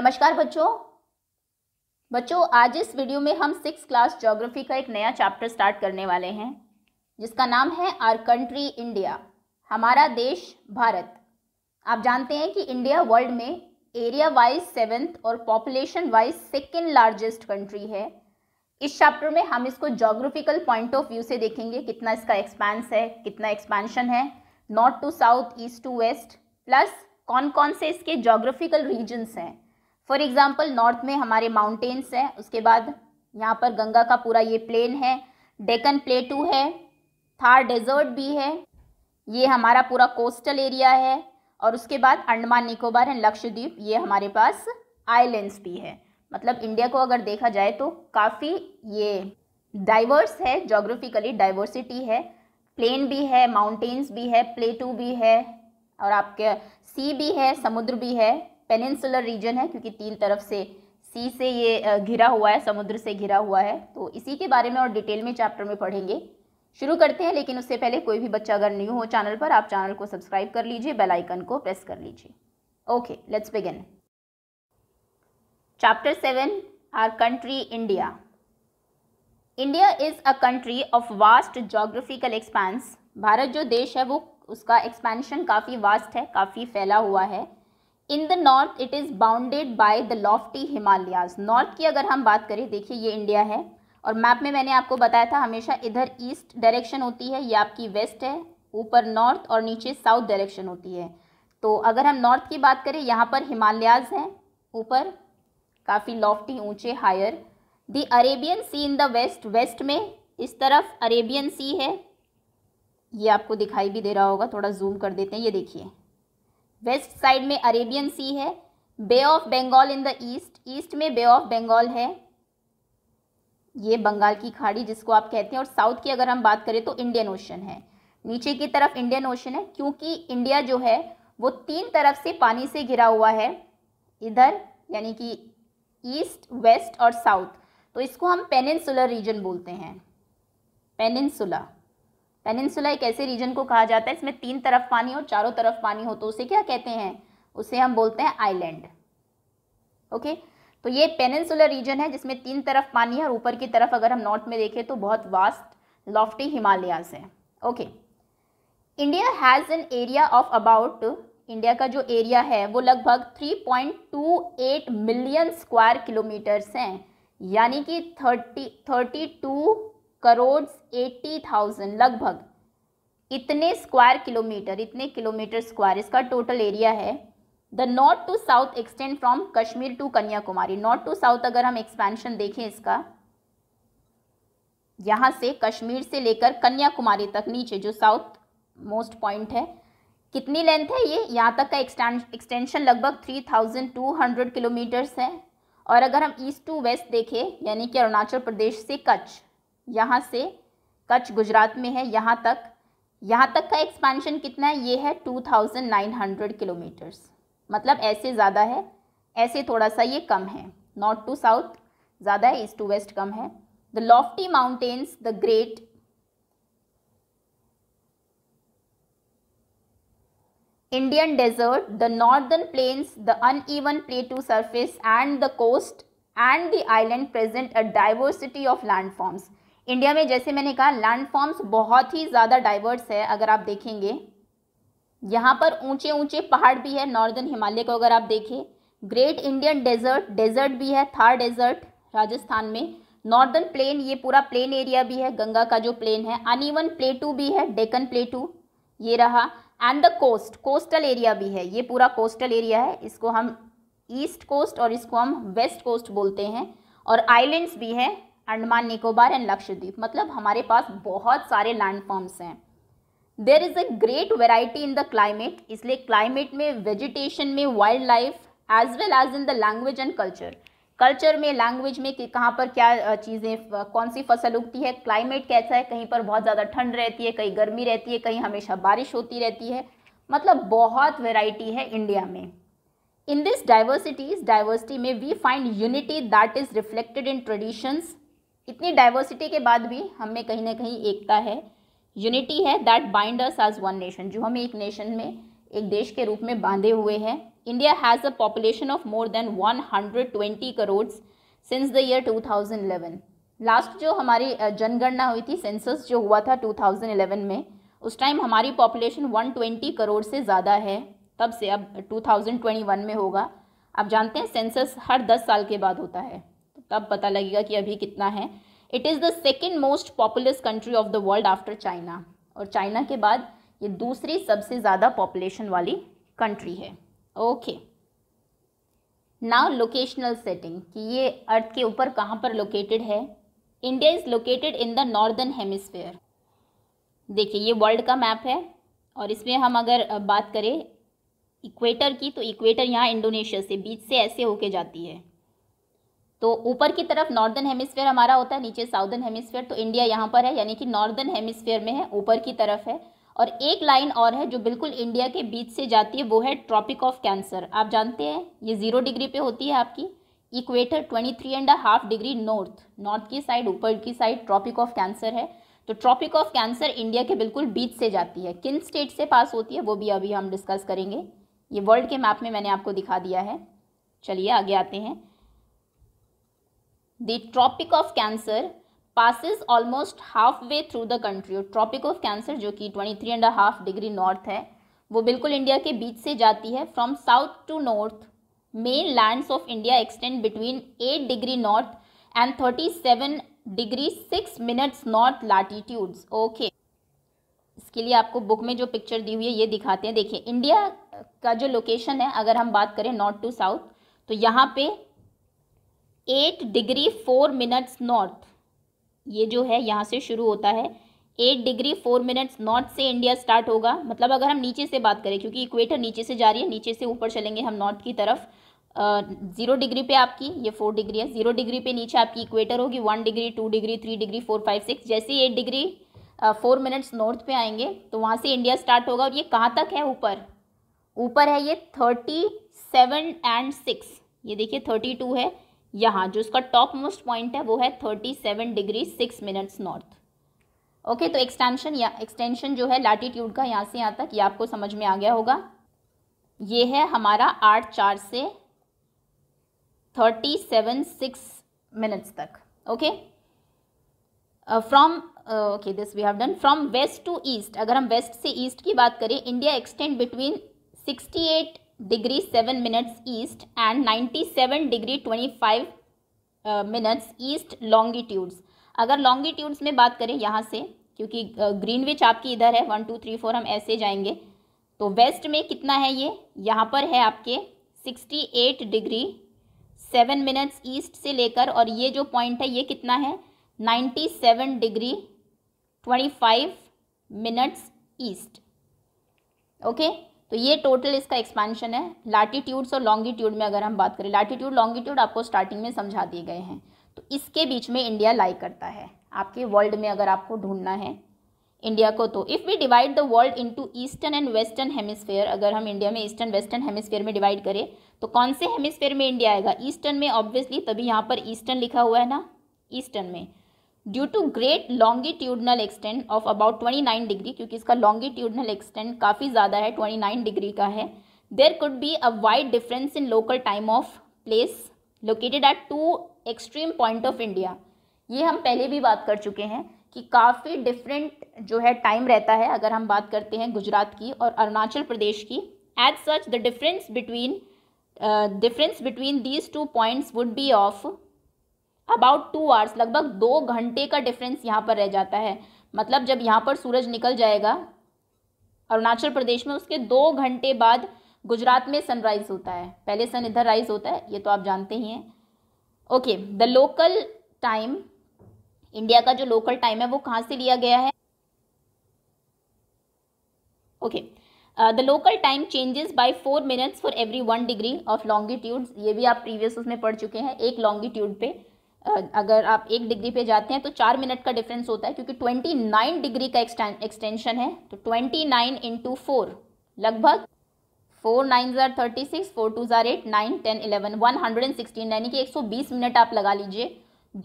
नमस्कार बच्चों बच्चों आज इस वीडियो में हम सिक्स क्लास ज्योग्राफी का एक नया चैप्टर स्टार्ट करने वाले हैं जिसका नाम है आर कंट्री इंडिया हमारा देश भारत आप जानते हैं कि इंडिया वर्ल्ड में एरिया वाइज सेवेंथ और population wise second largest country है इस चैप्टर में हम इसको जोग्राफिकल पॉइंट ऑफ व्यू से देखेंगे कितना इसका एक्सपांस है कितना एक्सपेंशन है north to south east to west plus कौन कौन से इसके जोग्राफिकल रीजन्स हैं फॉर एग्जाम्पल नॉर्थ में हमारे माउंटेन्स हैं उसके बाद यहाँ पर गंगा का पूरा ये प्लेन है डेकन प्लेटू है थार डेजर्ट भी है ये हमारा पूरा कोस्टल एरिया है और उसके बाद अंडमान निकोबार एंड लक्षद्वीप ये हमारे पास आइलैंड्स भी है मतलब इंडिया को अगर देखा जाए तो काफ़ी ये डाइवर्स है जोग्राफिकली डाइवर्सिटी है प्लेन भी है माउंटेन्स भी है प्लेटू भी है और आपके सी भी है समुद्र भी है पेनिनसुलर रीजन है क्योंकि तीन तरफ से सी से ये घिरा हुआ है समुद्र से घिरा हुआ है तो इसी के बारे में और डिटेल में चैप्टर में पढ़ेंगे शुरू करते हैं लेकिन उससे पहले कोई भी बच्चा अगर न्यू हो चैनल पर आप चैनल को सब्सक्राइब कर लीजिए बेल आइकन को प्रेस कर लीजिए okay let's begin chapter seven our country India India is a country of vast geographical expanse Bharat जो देश है वो उसका एक्सपेंशन काफ़ी वास्ट है काफ़ी फैला हुआ है in the north it is bounded by the lofty Himalayas north की अगर हम बात करें देखिए ये इंडिया है और मैप में मैंने आपको बताया था हमेशा इधर ईस्ट डायरेक्शन होती है ये आपकी वेस्ट है ऊपर नॉर्थ और नीचे साउथ डायरेक्शन होती है तो अगर हम नॉर्थ की बात करें यहाँ पर हिमालयाज हैं ऊपर काफ़ी लॉफ्टी ऊंचे higher the Arabian sea in the west west में इस तरफ अरेबियन सी है ये आपको दिखाई भी दे रहा होगा थोड़ा जूम कर देते हैं ये देखिए वेस्ट साइड में अरेबियन सी है bay of Bengal in the east east में बे ऑफ बंगाल है ये बंगाल की खाड़ी जिसको आप कहते हैं और साउथ की अगर हम बात करें तो इंडियन ओशन है नीचे की तरफ इंडियन ओशन है क्योंकि इंडिया जो है वो तीन तरफ से पानी से घिरा हुआ है इधर यानी कि ईस्ट वेस्ट और साउथ तो इसको हम पेनिनसुलर रीजन बोलते हैं पेनिनसुला पेनिनसुला एक ऐसे रीजन को कहा जाता है इसमें तीन तरफ पानी और चारों तरफ पानी हो तो उसे क्या कहते हैं उसे हम बोलते हैं आइलैंड ओके तो ये पेनिनसुलर रीजन है जिसमें तीन तरफ पानी है और ऊपर की तरफ अगर हम नॉर्थ में देखें तो बहुत वास्ट लॉफ्टी हिमालयाज है okay India has an area of about India का जो एरिया है वो लगभग 3.28 मिलियन स्क्वायर किलोमीटर्स हैं यानी कि 30 32 करोड़ एट्टी थाउजेंड लगभग इतने स्क्वायर किलोमीटर इतने किलोमीटर स्क्वायर इसका टोटल एरिया है the north to south extend from Kashmir to Kanyakumari north to south अगर हम एक्सपेंशन देखें इसका यहाँ से कश्मीर से लेकर कन्याकुमारी तक नीचे जो साउथ मोस्ट पॉइंट है कितनी लेंथ है ये यहाँ तक का एक्सटेंशन लगभग 3,200 किलोमीटर्स है और अगर हम ईस्ट टू वेस्ट देखें यानी कि अरुणाचल प्रदेश से कच्छ यहाँ से कच्छ गुजरात में है यहाँ तक यहाँ तक का एक्सपेंशन कितना है ये है two thousand nine hundred kilometres मतलब ऐसे ज़्यादा है ऐसे थोड़ा सा ये कम है नॉर्थ टू साउथ ज़्यादा है ईस्ट टू वेस्ट कम है the lofty mountains the great Indian desert the northern plains the uneven plateau surface and the coast and the island present a diversity of landforms India में जैसे मैंने कहा landforms बहुत ही ज़्यादा diverse है अगर आप देखेंगे यहाँ पर ऊंचे ऊंचे पहाड़ भी है नॉर्दर्न हिमालय को अगर आप देखें ग्रेट इंडियन डेजर्ट डेजर्ट भी है थार डेजर्ट राजस्थान में नॉर्दर्न प्लेन ये पूरा प्लेन एरिया भी है गंगा का जो प्लेन है अनिवन प्लेटू भी है डेकन प्लेटू ये रहा and the coast coastal area भी है ये पूरा कोस्टल एरिया है इसको हम ईस्ट कोस्ट और इसको हम वेस्ट कोस्ट बोलते हैं और आइलैंड्स भी हैं अंडमान निकोबार एंड लक्षद्वीप मतलब हमारे पास बहुत सारे फॉर्म्स हैं there is a great variety in the climate इसलिए क्लाइमेट में वेजिटेशन में wildlife as well as in the language and culture culture में लैंग्वेज में कि कहाँ पर क्या चीज़ें कौन सी फसल उगती है क्लाइमेट कैसा है कहीं पर बहुत ज़्यादा ठंड रहती है कहीं गर्मी रहती है कहीं हमेशा बारिश होती रहती है मतलब बहुत वेराइटी है इंडिया में इन दिस डाइवर्सिटी इस डाइवर्सिटी में we find unity that is reflected in traditions इतनी डाइवर्सिटी के बाद भी हमें कहीं ना कहीं एकता है यूनिटी है that bind us as one nation जो हमें एक नेशन में एक देश के रूप में बांधे हुए हैं India has a population of more than 120 crore since the year 2011 last जो हमारी जनगणना हुई थी सेंसस जो हुआ था 2011 में उस टाइम हमारी पॉपुलेशन 120 करोड़ से ज़्यादा है तब से अब 2021 में होगा आप जानते हैं सेंसस हर 10 साल के बाद होता है तब पता लगेगा कि अभी कितना है it is the second most populous country of the world after China और चाइना के बाद ये दूसरी सबसे ज़्यादा पॉपुलेशन वाली कंट्री है ओके नाउ लोकेशनल सेटिंग कि ये अर्थ के ऊपर कहाँ पर लोकेटेड है India is located in the northern hemisphere देखिए ये वर्ल्ड का मैप है और इसमें हम अगर बात करें इक्वेटर की तो इक्वेटर यहाँ इंडोनेशिया से बीच से ऐसे होके जाती है तो ऊपर की तरफ नॉर्दर्न हेमिसफेयर हमारा होता है नीचे साउदर्न हेमिसफेयर तो इंडिया यहाँ पर है यानी कि नॉर्दर्न हेमिसफेयर में है ऊपर की तरफ है और एक लाइन और है जो बिल्कुल इंडिया के बीच से जाती है वो है ट्रॉपिक ऑफ कैंसर आप जानते हैं ये ज़ीरो डिग्री पे होती है आपकी equator twenty three and half degree north north की साइड ऊपर की साइड ट्रॉपिक ऑफ कैंसर है तो ट्रॉपिक ऑफ कैंसर इंडिया के बिल्कुल बीच से जाती है किन स्टेट से पास होती है वो भी अभी हम डिस्कस करेंगे ये वर्ल्ड के मैप में मैंने आपको दिखा दिया है चलिए आगे आते हैं the tropic of cancer passes almost halfway through the country और tropic of cancer जो कि 23 एंड हाफ डिग्री नॉर्थ है वो बिल्कुल इंडिया के बीच से जाती है from south to north main lands of India extend between 8 degree north and 37 degree 6 minutes north latitudes okay इसके लिए आपको बुक में जो पिक्चर दी हुई है ये दिखाते हैं देखिए इंडिया का जो लोकेशन है अगर हम बात करें नॉर्थ टू साउथ तो यहाँ पे eight degree four minutes north ये जो है यहाँ से शुरू होता है eight degree four minutes north से इंडिया स्टार्ट होगा मतलब अगर हम नीचे से बात करें क्योंकि इक्वेटर नीचे से जा रही है नीचे से ऊपर चलेंगे हम नॉर्थ की तरफ जीरो डिग्री पे आपकी ये फोर डिग्री है जीरो डिग्री पे नीचे आपकी इक्वेटर होगी one degree two degree three degree four five six जैसे ही eight degree four minutes north पे आएंगे तो वहाँ से इंडिया स्टार्ट होगा और ये कहाँ तक है ऊपर ऊपर है ये थर्टी सेवन एंड सिक्स ये देखिए थर्टी टू है यहाँ जो उसका टॉप मोस्ट पॉइंट है वो है thirty seven degree six minutes north okay तो एक्सटेंशन या एक्सटेंशन जो है लैटीट्यूड का यहाँ से यहाँ तक ये आपको समझ में आ गया होगा ये है हमारा आठ चार से थर्टी सेवन सिक्स मिनट्स तक okay from okay this we have done from west to east अगर हम वेस्ट से ईस्ट की बात करें India extend between sixty eight degree 7 minutes east and 97 degree 25 minutes east longitudes अगर लॉन्गिट्यूड्स में बात करें यहाँ से क्योंकि ग्रीनविच आपकी इधर है वन टू थ्री फोर हम ऐसे जाएंगे तो वेस्ट में कितना है ये यहाँ पर है आपके sixty eight degree seven minutes east से लेकर और ये जो पॉइंट है ये कितना है ninety seven degree twenty five minutes east okay तो ये टोटल इसका एक्सपेंशन है लाटीट्यूड्स और लॉन्गिट्यूड में अगर हम बात करें लाटीट्यूड लॉन्गिट्यूड आपको स्टार्टिंग में समझा दिए गए हैं तो इसके बीच में इंडिया लाई करता है आपके वर्ल्ड में अगर आपको ढूंढना है इंडिया को तो if we divide the world into eastern and western hemisphere अगर हम इंडिया में ईस्टर्न वेस्टर्न हेमिस्फेयर में डिवाइड करें तो कौन से हेमिस्फेयर में इंडिया आएगा ईस्टर्न में ऑब्वियसली तभी यहाँ पर ईस्टर्न लिखा हुआ है ना ईस्टर्न में due to great longitudinal extend of about 29 degree क्योंकि इसका लॉन्गिट्यूडनल एक्सटेंड काफ़ी ज़्यादा है 29 डिग्री का है there could be a wide difference in local time of place located at two extreme point of India ये हम पहले भी बात कर चुके हैं कि काफ़ी डिफरेंट जो है टाइम रहता है अगर हम बात करते हैं गुजरात की और अरुणाचल प्रदेश की as such the difference between difference between these two points would be of about two hours लगभग दो घंटे का डिफरेंस यहाँ पर रह जाता है मतलब जब यहाँ पर सूरज निकल जाएगा अरुणाचल प्रदेश में उसके दो घंटे बाद गुजरात में सनराइज होता है पहले सन इधर राइज होता है ये तो आप जानते ही हैं okay the local time India का जो लोकल टाइम है वो कहाँ से लिया गया है okay the local time changes by four minutes for every one degree of longitude ये भी आप प्रीवियस उसमें पढ़ चुके हैं एक लॉन्गिट्यूड पे अगर आप एक डिग्री पे जाते हैं तो चार मिनट का डिफरेंस होता है क्योंकि ट्वेंटी नाइन डिग्री का एक्सटेंशन है तो ट्वेंटी नाइन इंटू फोर लगभग four nine are thirty six four two are eight nine ten eleven one hundred and sixteen यानी कि एक सौ बीस मिनट आप लगा लीजिए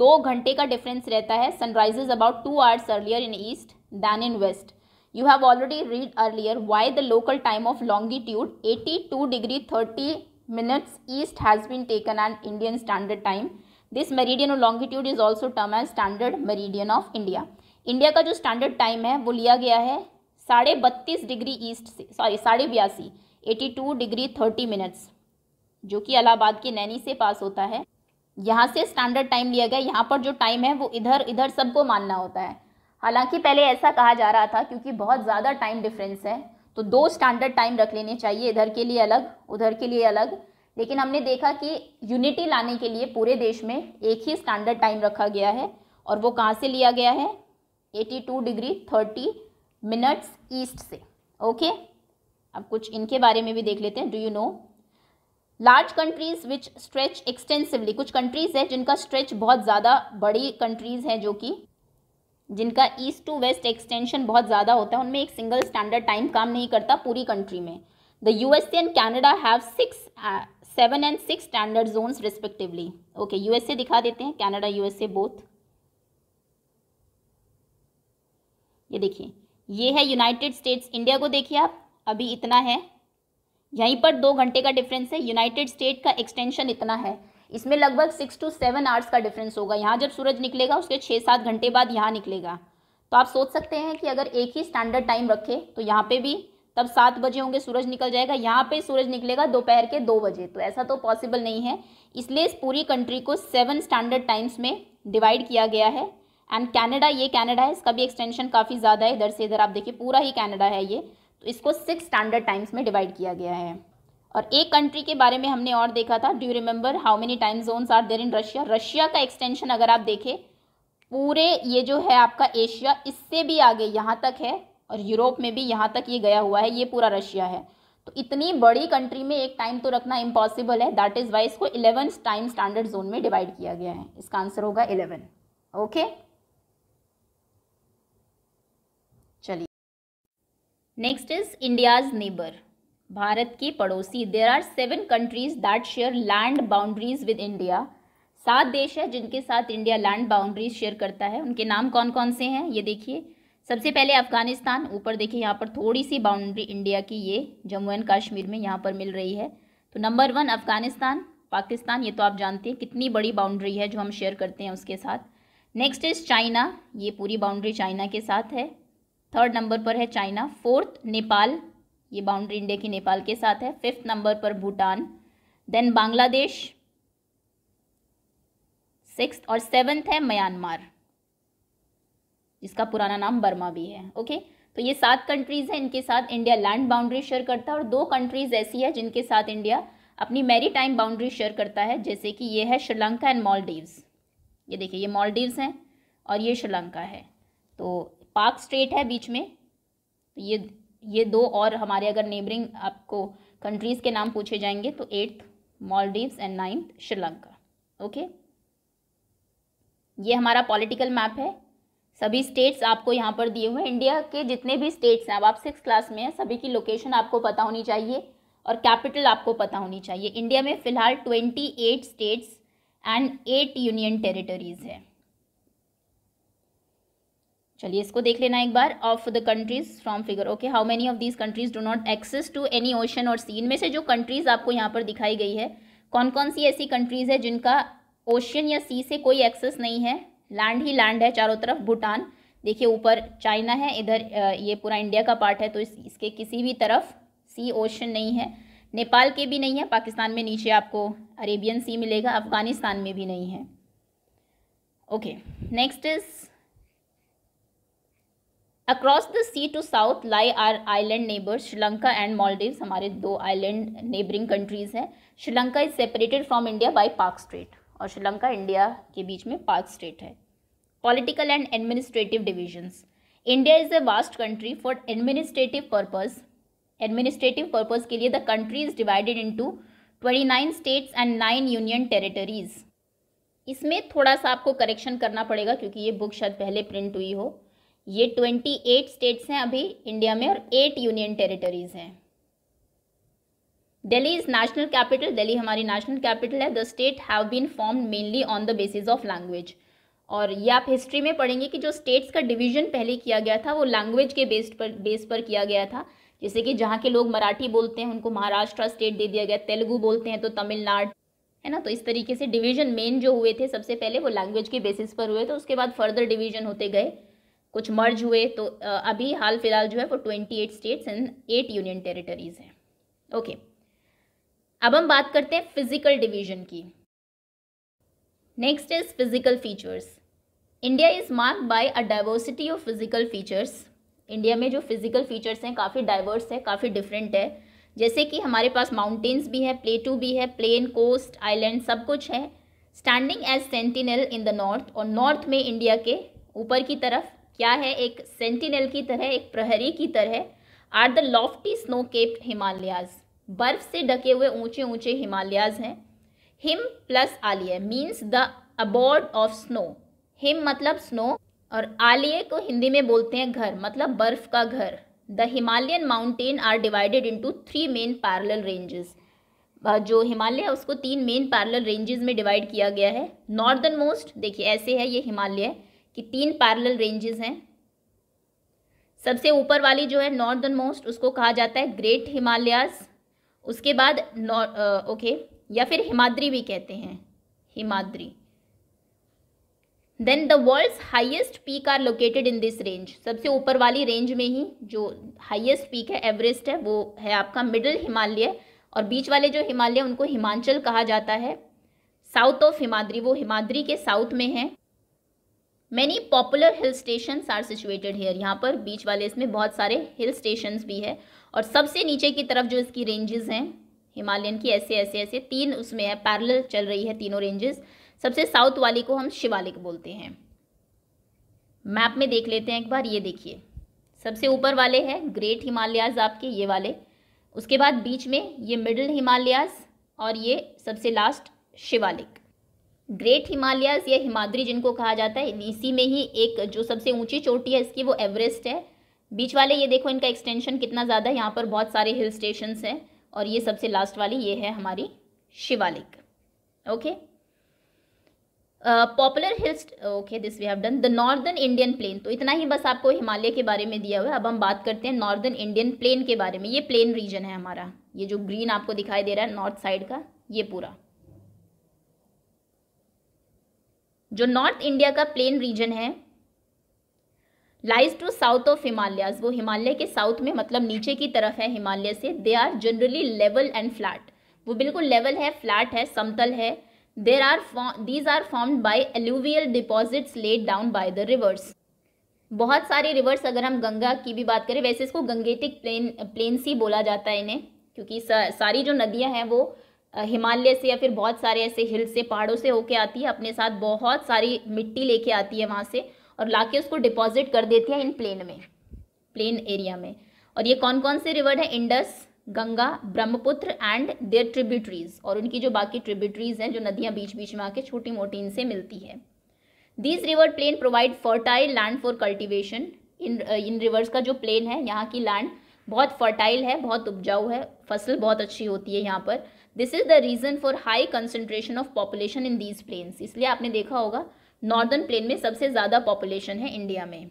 दो घंटे का डिफरेंस रहता है sunrise is about two hours earlier in east than in west you have already read earlier why the local time of longitude eighty two degree thirty minutes east has been taken and Indian standard time this meridian और longitude is also term as standard meridian of India India का जो standard time है वो लिया गया है साढ़े बत्तीस डिग्री ईस्ट से सॉरी साढ़े बयासी eighty two degree thirty minutes जो कि इलाहाबाद के नैनी से पास होता है यहाँ से स्टैंडर्ड टाइम लिया गया यहाँ पर जो टाइम है वो इधर इधर सबको मानना होता है हालांकि पहले ऐसा कहा जा रहा था क्योंकि बहुत ज़्यादा टाइम डिफरेंस है तो दो स्टैंडर्ड टाइम रख लेने चाहिए इधर के लिए अलग उधर के लिए अलग लेकिन हमने देखा कि यूनिटी लाने के लिए पूरे देश में एक ही स्टैंडर्ड टाइम रखा गया है और वो कहाँ से लिया गया है 82 डिग्री 30 मिनट्स ईस्ट से ओके अब कुछ इनके बारे में भी देख लेते हैं do you know large countries which stretch extensively कुछ कंट्रीज है जिनका स्ट्रेच बहुत ज़्यादा बड़ी कंट्रीज हैं जो कि जिनका ईस्ट टू वेस्ट एक्सटेंशन बहुत ज़्यादा होता है उनमें एक सिंगल स्टैंडर्ड टाइम काम नहीं करता पूरी कंट्री में the USA and Canada have six, uh, seven and six standard zones respectively. Okay, USA दिखा देते हैं Canada, USA both. ये देखिए ये है यूनाइटेड स्टेट्स इंडिया को देखिए आप अभी इतना है यहीं पर दो घंटे का डिफरेंस है यूनाइटेड स्टेट का एक्सटेंशन इतना है इसमें लगभग सिक्स टू सेवन आवर्स का डिफरेंस होगा यहाँ जब सूरज निकलेगा उसके छः सात घंटे बाद यहाँ निकलेगा तो आप सोच सकते हैं कि अगर एक ही स्टैंडर्ड टाइम रखे तो यहाँ पे भी तब सात बजे होंगे सूरज निकल जाएगा यहाँ पे सूरज निकलेगा दोपहर के दो बजे तो ऐसा तो पॉसिबल नहीं है इसलिए इस पूरी कंट्री को सेवन स्टैंडर्ड टाइम्स में डिवाइड किया गया है एंड कैनेडा ये कैनेडा है इसका भी एक्सटेंशन काफ़ी ज़्यादा है इधर से इधर आप देखिए पूरा ही कैनेडा है ये तो इसको सिक्स स्टैंडर्ड टाइम्स में डिवाइड किया गया है और एक कंट्री के बारे में हमने और देखा था do remember how many time zones are there in Russia Russia का एक्सटेंशन अगर आप देखें पूरे ये जो है आपका एशिया इससे भी आगे यहाँ तक है और यूरोप में भी यहाँ तक ये गया हुआ है ये पूरा रशिया है तो इतनी बड़ी कंट्री में एक टाइम तो रखना इम्पॉसिबल है दैट इज़ वाई इसको इलेवन टाइम स्टैंडर्ड जोन में डिवाइड किया गया है इसका आंसर होगा इलेवन ओके चलिए next is India's neighbour Bharat के पड़ोसी there are seven countries that share land boundaries with India सात देश है जिनके साथ इंडिया लैंड बाउंड्रीज शेयर करता है उनके नाम कौन कौन से हैं ये देखिए सबसे पहले अफगानिस्तान ऊपर देखिए यहाँ पर थोड़ी सी बाउंड्री इंडिया की ये जम्मू एंड कश्मीर में यहाँ पर मिल रही है तो नंबर वन अफगानिस्तान पाकिस्तान ये तो आप जानते हैं कितनी बड़ी बाउंड्री है जो हम शेयर करते हैं उसके साथ नेक्स्ट इज़ चाइना ये पूरी बाउंड्री चाइना के साथ है थर्ड नंबर पर है चाइना फोर्थ नेपाल ये बाउंड्री इंडिया की नेपाल के साथ है फिफ्थ नंबर पर भूटान देन बांग्लादेश सिक्स और सेवन्थ है म्यांमार जिसका पुराना नाम बर्मा भी है ओके तो ये सात कंट्रीज़ हैं इनके साथ इंडिया लैंड बाउंड्री शेयर करता है और दो कंट्रीज़ ऐसी है जिनके साथ इंडिया अपनी मेरी टाइम बाउंड्री शेयर करता है जैसे कि ये है श्रीलंका एंड मॉलडीव्स ये देखिए ये मॉलडीव्स हैं और ये श्रीलंका है तो पाक स्टेट है बीच में तो ये ये दो और हमारे अगर नेबरिंग आपको कंट्रीज़ के नाम पूछे जाएंगे तो eighth Maldives and ninth Sri Lanka okay ये हमारा पॉलिटिकल मैप है सभी स्टेट्स आपको यहाँ पर दिए हुए हैं इंडिया के जितने भी स्टेट्स हैं अब आप सिक्स क्लास में हैं सभी की लोकेशन आपको पता होनी चाहिए और कैपिटल आपको पता होनी चाहिए इंडिया में फिलहाल twenty eight states and eight union territories है चलिए इसको देख लेना एक बार of the countries from figure okay how many of these countries do not access to any ocean और सी इनमें से जो कंट्रीज आपको यहाँ पर दिखाई गई है कौन कौन सी ऐसी कंट्रीज है जिनका ओशन या सी से कोई एक्सेस नहीं है लैंड ही लैंड है चारों तरफ भूटान देखिए ऊपर चाइना है इधर ये पूरा इंडिया का पार्ट है तो इस, इसके किसी भी तरफ सी ओशन नहीं है नेपाल के भी नहीं है पाकिस्तान में नीचे आपको अरेबियन सी मिलेगा अफ़गानिस्तान में भी नहीं है okay next is across the sea to south lie our island neighbour Sri Lanka and Maldives हमारे दो आइलैंड नेबरिंग कंट्रीज़ हैं Sri Lanka is separated from India by Palk strait और श्रीलंका इंडिया के बीच में पाक स्टेट है political and administrative divisions india is a vast country for administrative purpose administrative purpose के लिए the country is divided into 29 states and 9 union territories इसमें थोड़ा सा आपको करेक्शन करना पड़ेगा क्योंकि ये बुक शायद पहले प्रिंट हुई हो ये 28 स्टेट्स हैं अभी इंडिया में और 8 यूनियन टेरिटरीज हैं Delhi is national capital Delhi हमारी नेशनल कैपिटल है the state have been formed mainly on the basis of language और ये आप हिस्ट्री में पढ़ेंगे कि जो स्टेट्स का डिवीजन पहले किया गया था वो लैंग्वेज के बेस पर बेस पर किया गया था जैसे कि जहाँ के लोग मराठी बोलते हैं उनको महाराष्ट्र स्टेट दे दिया गया तेलुगु बोलते हैं तो तमिलनाडु है ना तो इस तरीके से डिवीजन मेन जो हुए थे सबसे पहले वो लैंग्वेज के बेसिस पर हुए तो उसके बाद फर्दर डिवीजन होते गए कुछ मर्ज हुए तो अभी हाल फिलहाल जो है वो twenty eight states and eight union territories हैं ओके अब हम बात करते हैं फिजिकल डिवीजन की next is physical features India is mark by a diversity of physical features India में जो फिजिकल फीचर्स हैं काफ़ी डाइवर्स है काफ़ी डिफरेंट है जैसे कि हमारे पास माउंटेन्स भी है प्लेटू भी है प्लेन कोस्ट आइलैंड सब कुछ है standing as sentinel in the north और नॉर्थ में इंडिया के ऊपर की तरफ क्या है एक सेंटिनल की तरह एक प्रहरी की तरह are the lofty snow capped Himalayas बर्फ से ढके हुए ऊंचे ऊंचे हिमालयाज हैं हिम प्लस आलिया means the abode of snow हिम मतलब स्नो और आलिया को हिंदी में बोलते हैं घर मतलब बर्फ का घर the Himalayan mountain are divided into three main parallel ranges जो हिमालय है उसको तीन मेन पैरल रेंजेस में डिवाइड किया गया है नॉर्दर्न मोस्ट देखिए ऐसे है ये हिमालय कि तीन पैरल रेंजेस हैं सबसे ऊपर वाली जो है नॉर्दर्न मोस्ट उसको कहा जाता है ग्रेट हिमालयाज उसके बाद ओके या फिर हिमाद्री भी कहते हैं Himadri then the world's highest peak are located in this range सबसे ऊपर वाली रेंज में ही जो हाइएस्ट पीक है एवरेस्ट है वो है आपका मिडल हिमालय और बीच वाले जो हिमालय उनको हिमाचल कहा जाता है साउथ ऑफ हिमाद्री वो हिमाद्री के साउथ में है many popular hill station are situated here यहाँ पर बीच वाले इसमें बहुत सारे हिल स्टेशन भी है और सबसे नीचे की तरफ जो इसकी रेंजेस हैं हिमालयन की ऐसे ऐसे ऐसे तीन उसमें है पैरल चल रही है तीनों रेंजेस सबसे साउथ वाली को हम शिवालिक बोलते हैं मैप में देख लेते हैं एक बार ये देखिए सबसे ऊपर वाले हैं ग्रेट हिमालयाज आपके ये वाले उसके बाद बीच में ये मिडिल हिमालयाज और ये सबसे लास्ट शिवालिक ग्रेट हिमालयाज या हिमाद्री जिनको कहा जाता है इसी में ही एक जो सबसे ऊंची चोटी है इसकी वो एवरेस्ट है बीच वाले ये देखो इनका एक्सटेंशन कितना ज़्यादा है यहाँ पर बहुत सारे हिल स्टेशन हैं और ये सबसे लास्ट वाली ये है हमारी Shivalik okay popular hills okay this we have done the northern Indian plain तो इतना ही बस आपको हिमालय के बारे में दिया हुआ है अब हम बात करते हैं नॉर्दर्न इंडियन प्लेन के बारे में ये प्लेन रीजन है हमारा ये जो ग्रीन आपको दिखाई दे रहा है नॉर्थ साइड का ये पूरा जो नॉर्थ इंडिया का प्लेन रीजन है lies to south of Himalayas वो हिमालय के साउथ में मतलब नीचे की तरफ है हिमालय से they are generally level and flat वो बिल्कुल लेवल है फ्लैट है समतल है there are these are formed by alluvial deposits laid down by the rivers बहुत सारे रिवर्स अगर हम गंगा की भी बात करें वैसे इसको गंगेटिक प्लेन प्लेन्स ही बोला जाता है इन्हें क्योंकि सारी जो नदियां हैं वो हिमालय से या फिर बहुत सारे ऐसे हिल से पहाड़ों से होके आती है अपने साथ बहुत सारी मिट्टी लेके आती है वहाँ से और ला के उसको डिपॉजिट कर देती है इन प्लेन में प्लेन एरिया में और ये कौन कौन से रिवर है Indus Ganga Brahmaputra and their tributaries और उनकी जो बाकी ट्रिब्यूटरीज हैं जो नदियां बीच बीच में आके छोटी मोटी इनसे मिलती है these river plain provide fertile land for cultivation इन इन रिवर्स का जो प्लेन है यहाँ की लैंड बहुत फर्टाइल है बहुत उपजाऊ है फसल बहुत अच्छी होती है यहाँ पर this is the reason for high concentration of population in these plains इसलिए आपने देखा होगा नॉर्दर्न प्लेन में सबसे ज़्यादा पॉपुलेशन है इंडिया में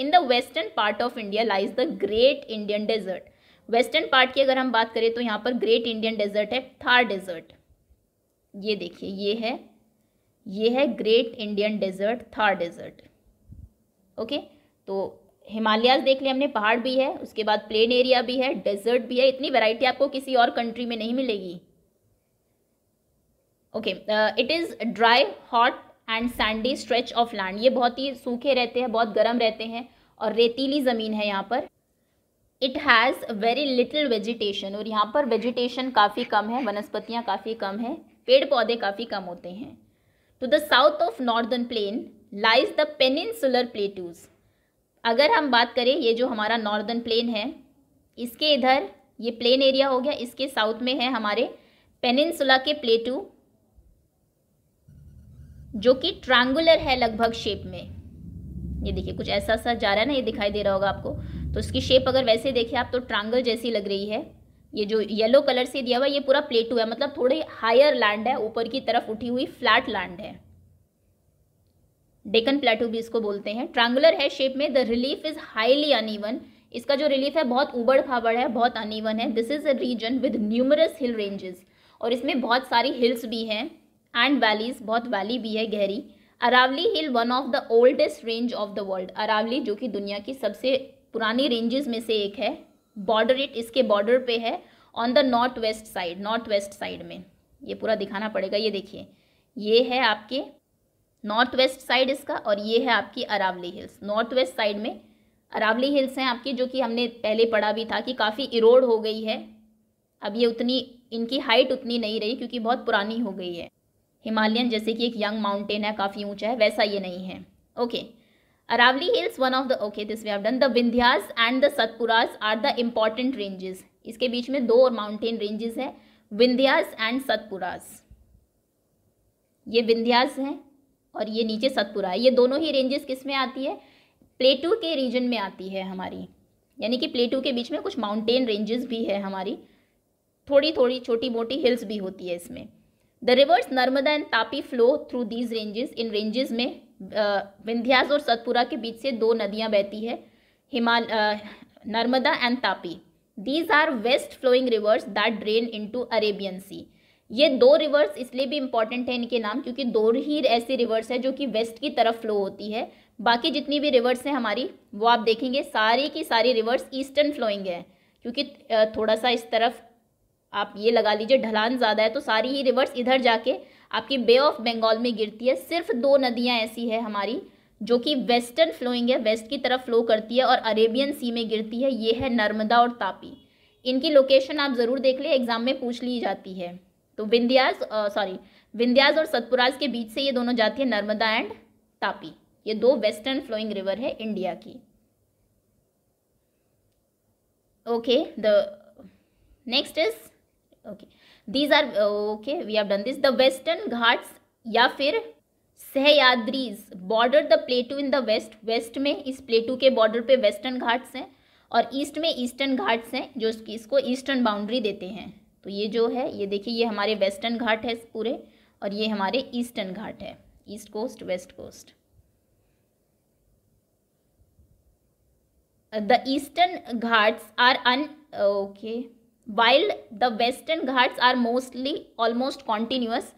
in the western part of India lies the great Indian desert western part की अगर हम बात करें तो यहाँ पर ग्रेट इंडियन डेजर्ट है थार डेजर्ट ये देखिए ये है ये है great Indian desert Thar desert okay तो हिमालयाज देख लिया हमने पहाड़ भी है उसके बाद प्लेन एरिया भी है डेजर्ट भी है इतनी वैरायटी आपको किसी और कंट्री में नहीं मिलेगी okay it is dry hot and sandy stretch of land ये बहुत ही सूखे रहते हैं बहुत गर्म रहते हैं और रेतीली ज़मीन है यहाँ पर it has very little vegetation और यहाँ पर वेजिटेशन काफ़ी कम है वनस्पतियाँ काफ़ी कम है पेड़ पौधे काफ़ी कम होते हैं to the south of northern plain lies the peninsular plateaus अगर हम बात करें ये जो हमारा नॉर्दर्न प्लेन है इसके इधर ये प्लेन एरिया हो गया इसके साउथ में है हमारे पेनिनसुला के प्लेटू जो कि ट्रायंगुलर है लगभग शेप में ये देखिए कुछ ऐसा सा जा रहा है ना ये दिखाई दे रहा होगा आपको तो इसकी शेप अगर वैसे देखें आप तो ट्रायंगल जैसी लग रही है ये जो येलो कलर से दिया हुआ ये पूरा प्लेटू है मतलब थोड़ी हायर लैंड है ऊपर की तरफ उठी हुई फ्लैट लैंड है डेकन प्लेटू भी इसको बोलते हैं ट्रायंगुलर है शेप में the relief is highly uneven इसका जो रिलीफ है बहुत उबड़ खाबड़ है बहुत अनइवन है this is a region with numerous hill ranges और इसमें बहुत सारी हिल्स भी हैं एंड वैलीज बहुत वैली भी है गहरी Aravali hill one of the oldest range of the world Aravali जो कि दुनिया की सबसे पुरानी रेंजेस में से एक है बॉर्डर इट इसके बॉर्डर पे है on the north west side north west side में ये पूरा दिखाना पड़ेगा ये देखिए ये है आपके नॉर्थ वेस्ट साइड इसका और ये है आपकी Aravali hills north west side में अरावली हिल्स हैं आपकी जो कि हमने पहले पढ़ा भी था कि काफ़ी इरोड हो गई है अब ये उतनी इनकी हाइट उतनी नहीं रही क्योंकि बहुत पुरानी हो गई है हिमालयन जैसे कि एक यंग माउंटेन है काफ़ी ऊंचा है वैसा ये नहीं है okay Aravali hills one of the okay this we have done the Vindhyas and the Satpuras are the important ranges इसके बीच में दो और माउंटेन रेंजेस है विंध्यास एंड सतपुराज ये विंध्यास है और ये नीचे सतपुरा है ये दोनों ही रेंजेस किस में आती है प्लेटू के रीजन में आती है हमारी यानी कि प्लेटू के बीच में कुछ माउंटेन रेंजेस भी है हमारी थोड़ी थोड़ी छोटी मोटी हिल्स भी होती है इसमें the rivers Narmada and Tapi flow through these ranges इन रेंजेस में विंध्यास uh, और सतपुरा के बीच से दो नदियाँ बहती है हिमाल Narmada and Tapi these are west flowing rivers that drain into Arabian sea ये दो रिवर्स इसलिए भी इम्पॉर्टेंट है इनके नाम क्योंकि दो ही ऐसी रिवर्स है जो कि वेस्ट की तरफ फ्लो होती है बाकी जितनी भी रिवर्स हैं हमारी वो आप देखेंगे सारी की सारी रिवर्स ईस्टर्न फ्लोइंग है क्योंकि uh, थोड़ा सा इस तरफ आप ये लगा लीजिए ढलान ज़्यादा है तो सारी ही रिवर्स इधर जाके आपकी बे ऑफ बंगाल में गिरती है सिर्फ दो नदियाँ ऐसी है हमारी जो कि वेस्टर्न फ्लोइंग है वेस्ट की तरफ फ्लो करती है और अरेबियन सी में गिरती है ये है नर्मदा और तापी इनकी लोकेशन आप ज़रूर देख लें एग्जाम में पूछ ली जाती है तो विंध्याज सॉरी विंध्याज और सतपुराज के बीच से ये दोनों जाती है नर्मदा एंड तापी ये दो वेस्टर्न फ्लोइंग रिवर है इंडिया की okay the next is okay these are okay we have done this the western ghats या फिर Sahyadris border the plateau in the west west में इस प्लेटू के बॉर्डर पे वेस्टर्न घाट्स हैं और ईस्ट में ईस्टर्न घाट्स हैं जो इसको ईस्टर्न बाउंड्री देते हैं तो ये जो है ये देखिए ये हमारे वेस्टर्न घाट है पूरे और ये हमारे ईस्टर्न घाट है east coast west coast the eastern ghats are un okay while the western ghats are mostly almost continuous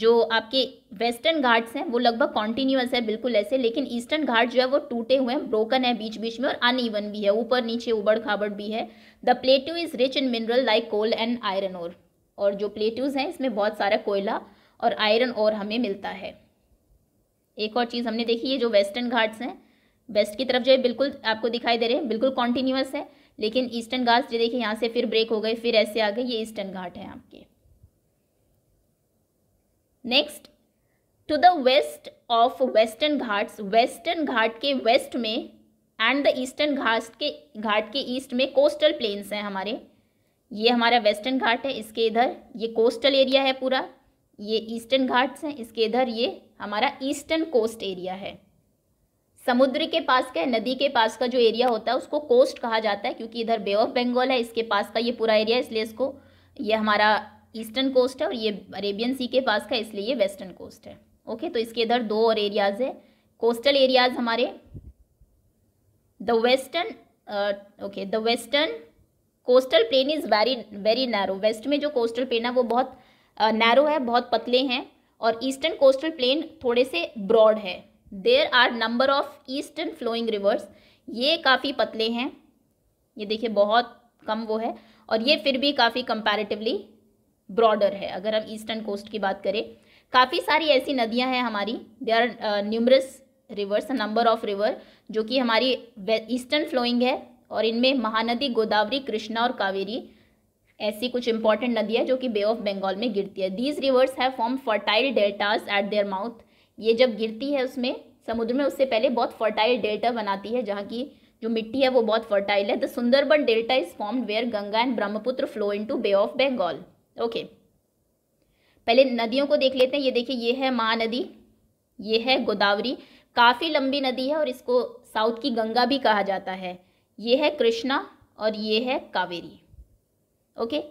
जो आपके वेस्टर्न घाट्स हैं वो लगभग कॉन्टीन्यूस है बिल्कुल ऐसे लेकिन ईस्टर्न घाट जो है वो टूटे हुए हैं ब्रोकन है बीच बीच में और अनइवन भी है ऊपर नीचे उबड़ खाबड़ भी है the plateau is rich in mineral like coal and iron ore और जो प्लेट्यूज हैं इसमें बहुत सारा कोयला और आयरन ओर हमें मिलता है एक और चीज़ हमने देखी है जो वेस्टर्न घाट्स हैं वेस्ट की तरफ जो है बिल्कुल आपको दिखाई दे रहे हैं बिल्कुल कॉन्टिन्यूस है लेकिन ईस्टर्न घाट ये देखिए यहाँ से फिर ब्रेक हो गए फिर ऐसे आ गए ये ईस्टर्न घाट है आपके next to the west of western ghats western ghat के वेस्ट में एंड द ईस्टर्न घाट के घाट के ईस्ट में कोस्टल प्लेन्स हैं हमारे ये हमारा वेस्टर्न घाट है इसके इधर ये कोस्टल एरिया है पूरा ये ईस्टर्न घाट्स हैं इसके इधर ये हमारा ईस्टर्न कोस्ट एरिया है समुद्र के पास का नदी के पास का जो एरिया होता है उसको कोस्ट कहा जाता है क्योंकि इधर बे ऑफ बंगाल है इसके पास का ये पूरा एरिया है इसलिए इसको ये हमारा ईस्टर्न कोस्ट है और ये अरेबियन सी के पास का इसलिए ये वेस्टर्न कोस्ट है ओके तो इसके इधर दो और एरियाज है कोस्टल एरियाज हमारे the western okay the western coastal plain is very very narrow west में जो कोस्टल प्लेन है वो बहुत नैरो uh, है बहुत पतले हैं और ईस्टर्न कोस्टल प्लेन थोड़े से ब्रॉड है there are number of eastern flowing rivers ये काफ़ी पतले हैं ये देखिए बहुत कम वो है और ये फिर भी काफ़ी कंपैरेटिवली ब्रॉडर है अगर हम ईस्टर्न कोस्ट की बात करें काफ़ी सारी ऐसी नदियां हैं हमारी they are numerous rivers number of river जो कि हमारी ईस्टर्न फ्लोइंग है और इनमें महानदी गोदावरी कृष्णा और कावेरी ऐसी कुछ इंपॉर्टेंट नदियाँ जो कि बे ऑफ बंगाल में गिरती है these rivers have form fertile deltas at their mouth ये जब गिरती है उसमें समुद्र में उससे पहले बहुत फर्टाइल डेल्टा बनाती है जहाँ की जो मिट्टी है वो बहुत फर्टाइल है the Sundarban delta is form where Ganga and Brahmaputra flow into bay of Bengal okay पहले नदियों को देख लेते हैं ये देखिए ये है महानदी ये है गोदावरी काफ़ी लंबी नदी है और इसको साउथ की गंगा भी कहा जाता है ये है कृष्णा और ये है कावेरी ओके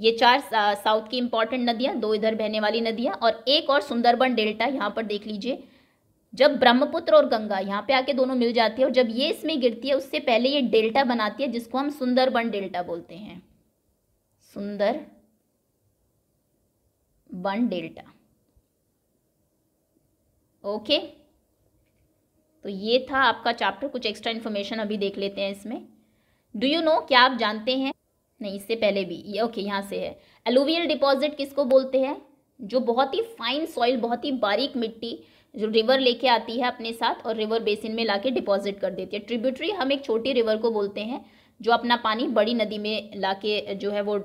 ये चार साउथ की इंपॉर्टेंट नदियां दो इधर बहने वाली नदियां और एक और सुंदरबन डेल्टा यहाँ पर देख लीजिए जब ब्रह्मपुत्र और गंगा यहाँ पे आके दोनों मिल जाती है और जब ये इसमें गिरती है उससे पहले ये डेल्टा बनाती है जिसको हम सुंदरबन डेल्टा बोलते हैं सुंदर बन डेल्टा ओके तो ये था आपका चैप्टर कुछ एक्स्ट्रा इन्फॉर्मेशन अभी देख लेते हैं इसमें डू यू नो क्या आप जानते हैं नहीं इससे पहले भी ये ओके यहाँ से है एलोवियल डिपॉजिट किसको बोलते हैं जो बहुत ही फाइन सॉइल बहुत ही बारीक मिट्टी जो रिवर लेके आती है अपने साथ और रिवर बेसिन में लाके डिपॉजिट कर देती है ट्रिब्यूटरी हम एक छोटी रिवर को बोलते हैं जो अपना पानी बड़ी नदी में लाके जो है वो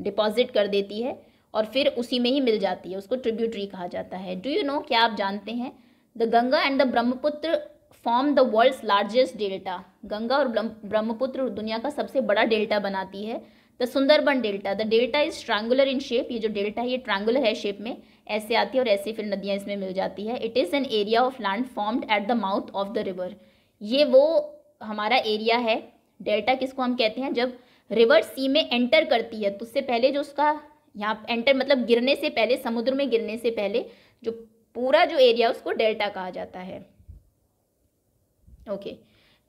डिपॉजिट कर देती है और फिर उसी में ही मिल जाती है उसको ट्रिब्यूटरी कहा जाता है डू यू नो क्या आप जानते हैं the Ganga and the Brahmaputra form the world's largest delta Ganga और ब्रह्मपुत्र दुनिया का सबसे बड़ा डेल्टा बनाती है the Sundarban delta the delta is triangular in shape ये जो डेल्टा है ये ट्रांगुलर है शेप में ऐसे आती है और ऐसे फिर नदियाँ इसमें मिल जाती है it is an area of land formed at the mouth of the river ये वो हमारा एरिया है डेल्टा किसको हम कहते हैं जब रिवर सी में एंटर करती है तो उससे पहले जो उसका यहाँ एंटर मतलब गिरने से पहले समुद्र में गिरने से पहले जो पूरा जो एरिया उसको डेल्टा कहा जाता है okay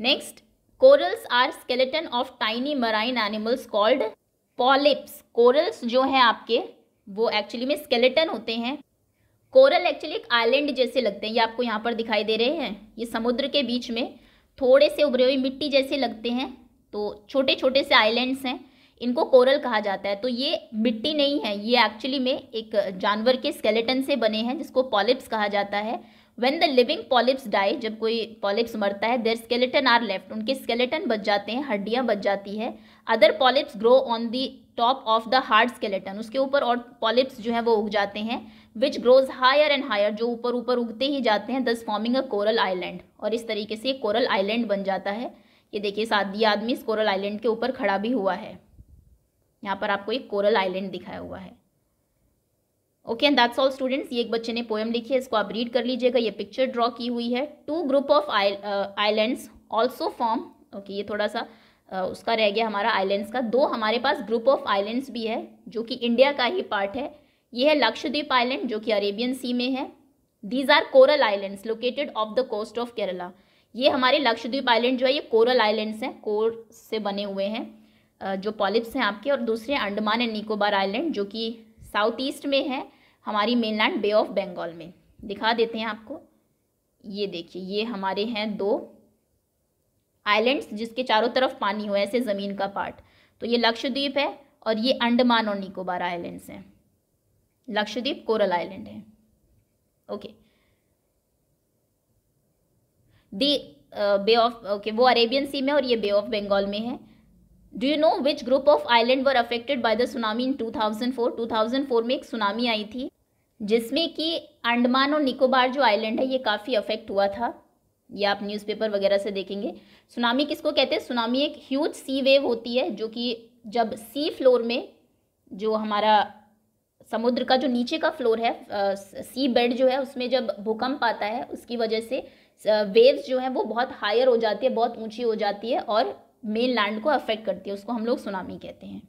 next corals are skeleton of tiny marine animals called polyps corals जो हैं आपके वो एक्चुअली में स्केलेटन होते हैं कोरल एक्चुअली एक आइलैंड जैसे लगते हैं ये आपको यहाँ पर दिखाई दे रहे हैं ये समुद्र के बीच में थोड़े से उभरे हुए मिट्टी जैसे लगते हैं तो छोटे छोटे से आइलैंड्स हैं इनको कोरल कहा जाता है तो ये मिट्टी नहीं है ये एक्चुअली में एक जानवर के स्केलेटन से बने हैं जिसको पॉलिप्स कहा जाता है when the living polyps die जब कोई पॉलिप्स मरता है देर स्केलेटन आर लेफ्ट उनके स्केलेटन बच जाते हैं हड्डियाँ बच जाती है other polyps grow on the top of the hard skeleton उसके ऊपर और पॉलिप्स जो है वो उग जाते हैं which grows higher and higher जो ऊपर ऊपर उगते ही जाते हैं दस फॉर्मिंग अ कोरल आइलैंड और इस तरीके से कोरल आइलैंड बन जाता है ये देखिए साथ आदमी इस कोरल आइलैंड के ऊपर खड़ा भी हुआ है यहाँ पर आपको एक कोरल आइलैंड दिखाया हुआ है okay and that's all students ये एक बच्चे ने पोएम लिखी है इसको आप रीड कर लीजिएगा ये पिक्चर ड्रॉ की हुई है two group of islands also form okay ये थोड़ा सा uh, उसका रह गया हमारा आइलैंड्स का दो हमारे पास ग्रुप ऑफ आइलैंड्स भी है जो कि इंडिया का ही पार्ट है ये है लक्षद्वीप आइलैंड जो कि अरेबियन सी में है these are coral islands located off the coast of Kerala ये हमारे लक्षद्वीप आइलैंड जो है ये कोरल आइलैंड्स हैं कोर से बने हुए हैं uh, जो पॉलिप्स हैं आपके और दूसरे अंडमान एंड निकोबार आइलैंड जो कि साउथ ईस्ट में है हमारी मेनलैंड बे ऑफ बंगाल में दिखा देते हैं आपको ये देखिए ये हमारे हैं दो आइलैंड्स जिसके चारों तरफ पानी हो ऐसे ज़मीन का पार्ट तो ये लक्षद्वीप है और ये अंडमान और निकोबार आइलैंड्स हैं लक्षद्वीप कोरल आइलैंड है okay the Bay of okay वो अरेबियन सी में और ये बे ऑफ बंगाल में है do you know which group of island were affected by the tsunami in 2004 2004 में एक सुनामी आई थी जिसमें कि अंडमान और निकोबार जो आइलैंड है ये काफ़ी अफेक्ट हुआ था ये आप न्यूज़पेपर वगैरह से देखेंगे सुनामी किसको कहते हैं सुनामी एक ह्यूज सी वेव होती है जो कि जब सी फ्लोर में जो हमारा समुद्र का जो नीचे का फ्लोर है आ, सी बेड जो है उसमें जब भूकंप आता है उसकी वजह से वेव्स जो है वो बहुत हायर हो जाती है बहुत ऊंची हो जाती है और मेन लैंड को अफेक्ट करती है उसको हम लोग सुनामी कहते हैं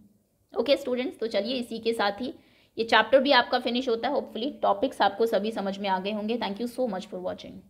ओके स्टूडेंट्स तो चलिए इसी के साथ ही ये चैप्टर भी आपका फिनिश होता है होपफुली टॉपिक्स आपको सभी समझ में आ गए होंगे thank you so much for watching